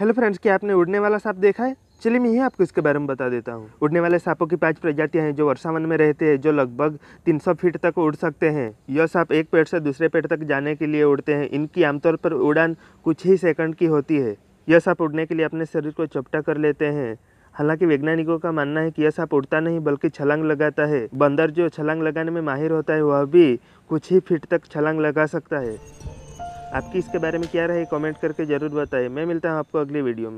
hello friends क्या आपने उड़ने वाला सांप देखा है चलिए मैं ही आपको इसके बारे में बता देता हूँ उड़ने वाले सांपों की पांच प्रजातियाँ हैं जो वर्षावन में रहते हैं जो लगभग 300 फीट तक उड़ सकते हैं यह सांप एक पेड़ से दूसरे पेड़ तक जाने के लिए उड़ते हैं इनकी आमतौर पर उड़ान कुछ ही सेकंड की होती है यह सांप उड़ने के लिए अपने शरीर को चपटा कर लेते हैं हालांकि वैज्ञानिकों का मानना है कि यह सांप उड़ता नहीं बल्कि छलांग लगाता है बंदर जो छलांग लगाने में माहिर होता है वह भी कुछ ही फीट तक छलांग लगा सकता है आपकी इसके बारे में क्या रहे कमेंट करके ज़रूर बताएं मैं मिलता हूँ आपको अगली वीडियो में